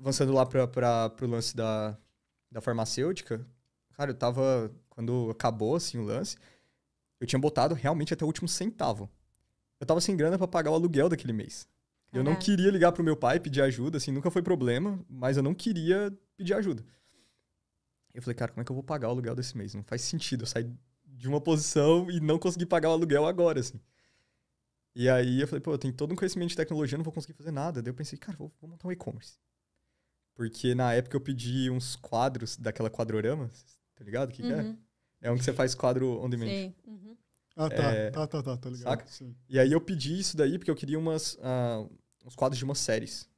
avançando lá para o lance da, da farmacêutica, cara, eu tava. Quando acabou assim o lance, eu tinha botado realmente até o último centavo. Eu tava sem grana para pagar o aluguel daquele mês. Eu não queria ligar pro meu pai pedir ajuda, assim, nunca foi problema, mas eu não queria pedir ajuda. Eu falei, cara, como é que eu vou pagar o aluguel desse mês? Não faz sentido eu sair de uma posição e não conseguir pagar o aluguel agora, assim. E aí eu falei, pô, eu tenho todo um conhecimento de tecnologia, não vou conseguir fazer nada. Daí eu pensei, cara, vou, vou montar um e-commerce. Porque na época eu pedi uns quadros daquela quadrorama, tá ligado? O que, uhum. que, é? Uhum. É um que você faz quadro on demand. Sim. Uhum. Ah, tá. É, tá, tá, tá, tá ligado. E aí eu pedi isso daí porque eu queria umas, uh, uns quadros de umas séries.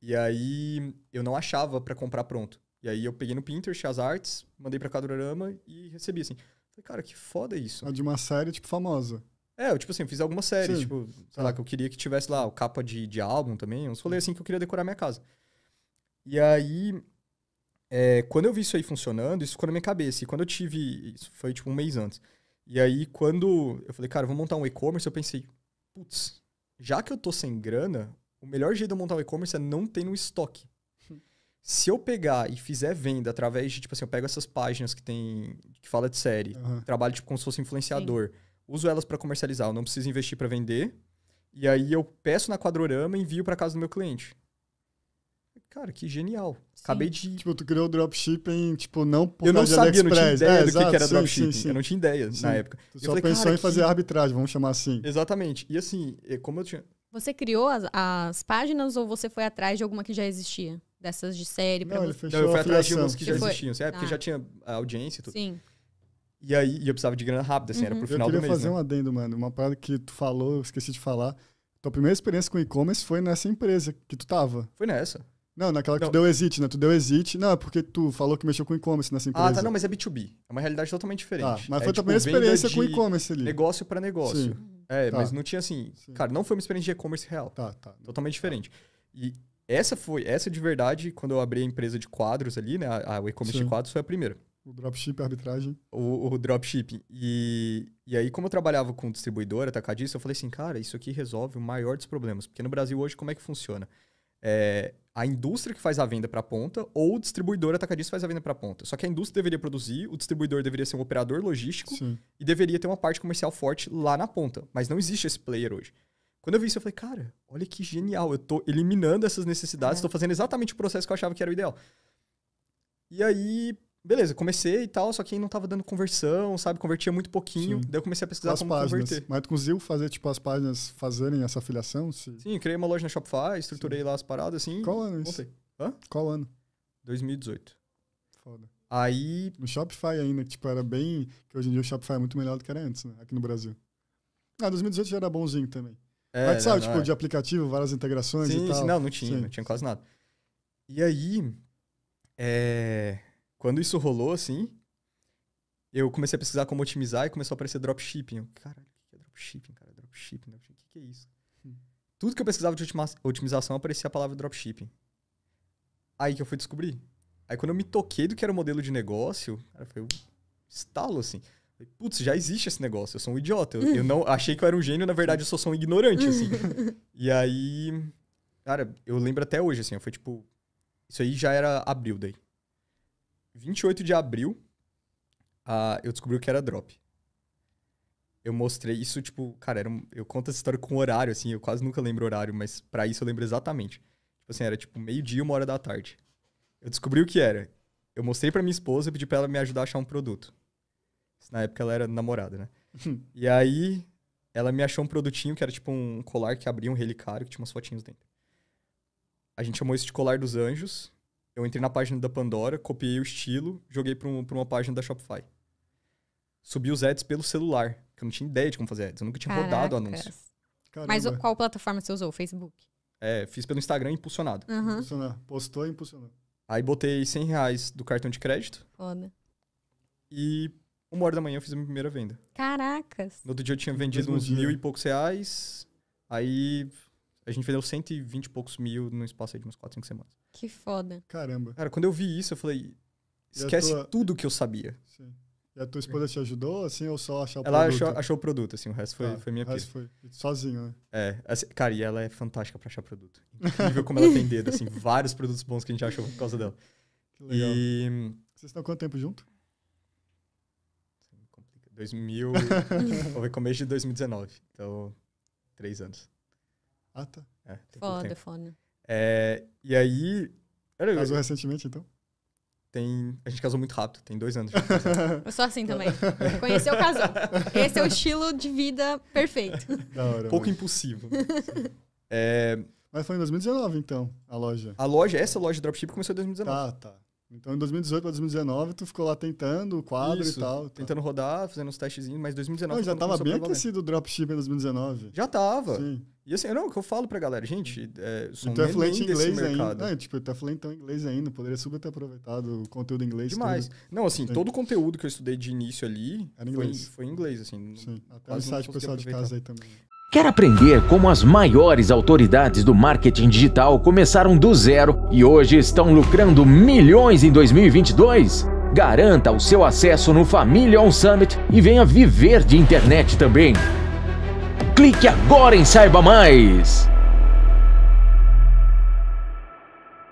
E aí eu não achava para comprar pronto. E aí eu peguei no Pinterest as artes, mandei pra Quadrorama e recebi, assim. Falei, cara, que foda isso. A de uma série, tipo, famosa. É, eu, tipo assim, fiz algumas séries, Sim. tipo, sei lá, tá. que eu queria que tivesse lá, o capa de, de álbum também, uns falei assim que eu queria decorar minha casa. E aí, é, quando eu vi isso aí funcionando, isso ficou na minha cabeça. E quando eu tive. Isso foi tipo um mês antes. E aí, quando eu falei, cara, vou montar um e-commerce, eu pensei, putz, já que eu tô sem grana, o melhor jeito de eu montar um e-commerce é não ter no estoque. Se eu pegar e fizer venda através de, tipo assim, eu pego essas páginas que tem. que fala de série, uhum. trabalho tipo como se fosse influenciador, Sim. uso elas para comercializar, eu não preciso investir para vender. E aí eu peço na Quadrorama e envio para casa do meu cliente. Cara, que genial. Sim. Acabei de. Tipo, tu criou o dropshipping, tipo, não por Eu não sabia, AliExpress. não tinha ideia é, do exato, que, era dropshipping. Sim, sim, Eu não tinha ideia na época. Tu eu só falei, pensou em que... fazer arbitragem, vamos chamar assim. Exatamente. E assim, é, como eu tinha. Você criou as, as páginas ou você foi atrás de alguma que já existia? Dessas de série? Não, ele fechou não eu fui atrás de algumas que já foi... existiam. Assim, é, porque ah. já tinha audiência e tudo. Sim. E aí e eu precisava de grana rápida, assim, uhum. era pro final do mês. Eu queria fazer né? um adendo, mano. Uma parada que tu falou, eu esqueci de falar. Tua primeira experiência com e-commerce foi nessa empresa que tu tava. Foi nessa. Não, naquela que não. tu deu exit, né? Tu deu exit. Não, é porque tu falou que mexeu com e-commerce nessa empresa. Ah, tá, não, mas é B2B. É uma realidade totalmente tá, diferente. Ah, mas é, foi tipo, também a experiência com e-commerce ali. Negócio para negócio. Sim. É, tá. mas não tinha assim. Sim. Cara, não foi uma experiência de e-commerce real. Tá, tá. Totalmente tá. diferente. Tá. E essa foi, essa de verdade, quando eu abri a empresa de quadros ali, né? A, a e-commerce de quadros foi a primeira. O dropshipping arbitragem. O, o dropshipping. E, e aí, como eu trabalhava com distribuidora, atacadista, eu falei assim, cara, isso aqui resolve o maior dos problemas. Porque no Brasil hoje, como é que funciona? É, a indústria que faz a venda para a ponta ou o distribuidor atacadista faz a venda para a ponta. Só que a indústria deveria produzir, o distribuidor deveria ser um operador logístico Sim. e deveria ter uma parte comercial forte lá na ponta. Mas não existe esse player hoje. Quando eu vi isso, eu falei, cara, olha que genial. Eu estou eliminando essas necessidades, estou é. fazendo exatamente o processo que eu achava que era o ideal. E aí, Beleza, comecei e tal, só que não tava dando conversão, sabe? Convertia muito pouquinho. Sim. Daí eu comecei a pesquisar as como páginas. converter. Mas tu conseguiu fazer, tipo, as páginas fazerem essa afiliação? Se... Sim, criei uma loja na Shopify, estruturei Sim. lá as paradas, assim. Qual ano isso? Voltei. Hã? Qual ano? 2018. Foda. Aí... No Shopify ainda, que, tipo, era bem... Que hoje em dia o Shopify é muito melhor do que era antes, né? Aqui no Brasil. Ah, 2018 já era bonzinho também. É, Mas sabe, não, tipo, não é. de aplicativo, várias integrações Sim, e tal. Sim, não, não tinha. Sim. Não tinha quase nada. E aí... É quando isso rolou, assim, eu comecei a pesquisar como otimizar e começou a aparecer dropshipping. Eu, caralho, o que é dropshipping, cara? Dropshipping, dropshipping, o que é isso? Hum. Tudo que eu pesquisava de otimização aparecia a palavra dropshipping. Aí que eu fui descobrir. Aí quando eu me toquei do que era o modelo de negócio, cara, foi um estalo, assim. Putz, já existe esse negócio, eu sou um idiota. Eu, eu, não achei que eu era um gênio, na verdade eu sou só um ignorante, assim. e aí, cara, eu lembro até hoje, assim, foi tipo. Isso aí já era abril daí. 28 de abril, uh, eu descobri o que era drop. Eu mostrei isso, tipo, cara, era um, eu conto essa história com horário, assim, eu quase nunca lembro horário, mas para isso eu lembro exatamente. Tipo assim, era tipo meio-dia, uma hora da tarde. Eu descobri o que era. Eu mostrei para minha esposa e pedi pra ela me ajudar a achar um produto. Isso, na época ela era namorada, né? Hum. e aí ela me achou um produtinho que era tipo um colar que abria um relicário que tinha umas fotinhas dentro. A gente chamou isso de colar dos anjos eu entrei na página da Pandora, copiei o estilo, joguei para um, uma página da Shopify. Subi os ads pelo celular, porque eu não tinha ideia de como fazer ads. Eu nunca tinha Caracas. rodado anúncio. Caramba. Mas qual plataforma você usou? Facebook? É, fiz pelo Instagram impulsionado. Uhum. Postou e impulsionou. Aí botei 100 reais do cartão de crédito. Foda. E uma hora da manhã eu fiz a minha primeira venda. Caracas! No outro dia eu tinha vendido uns dia. mil e poucos reais. Aí a gente vendeu 120 e poucos mil no espaço aí de umas 4, 5 semanas. Que foda. Caramba. Cara, quando eu vi isso, eu falei, esquece tua... tudo que eu sabia. Sim. E a tua esposa te ajudou, assim, ou só achar o ela produto? Ela achou, achou, o produto, assim, o resto foi, ah, foi minha o resto foi sozinho, né? É, assim, cara, e ela é fantástica pra achar produto. Incrível como ela tem dedo, assim, vários produtos bons que a gente achou por causa dela. Que legal. E... Vocês estão quanto tempo junto? 2000, foi começo de 2019, então três anos. Ah, tá. É, foda, foda. É, e aí. Era, Casou eu... recentemente, então? Tem, a gente casou muito rápido, tem dois anos. eu sou assim também. Conheceu, casou. Esse é o estilo de vida perfeito. Da hora. Pouco mas... impulsivo. É... Mas foi em 2019, então, a loja. A loja, essa loja de dropship começou em 2019. Ah, tá. Então, em 2018 para 2019, tu ficou lá tentando o quadro Isso, e tal. Tá? Tentando tá. rodar, fazendo uns testezinhos, mas 2019... Não, já tava bem aquecido o dropship em 2019. Já tava. Sim. E assim, não, o que eu falo pra galera, gente, é, sou e então, tu é fluente em inglês ainda. Não, é, tipo, tu tá é fluente então em inglês ainda, poderia super ter aproveitado o conteúdo em inglês. Demais. Tudo. Não, assim, Sim. todo o conteúdo que eu estudei de início ali Era inglês. Foi, foi em inglês, assim. Sim, até o site pessoal de casa aí também. Quer aprender como as maiores autoridades do marketing digital começaram do zero e hoje estão lucrando milhões em 2022? Garanta o seu acesso no Família On Summit e venha viver de internet também. Clique agora em Saiba Mais!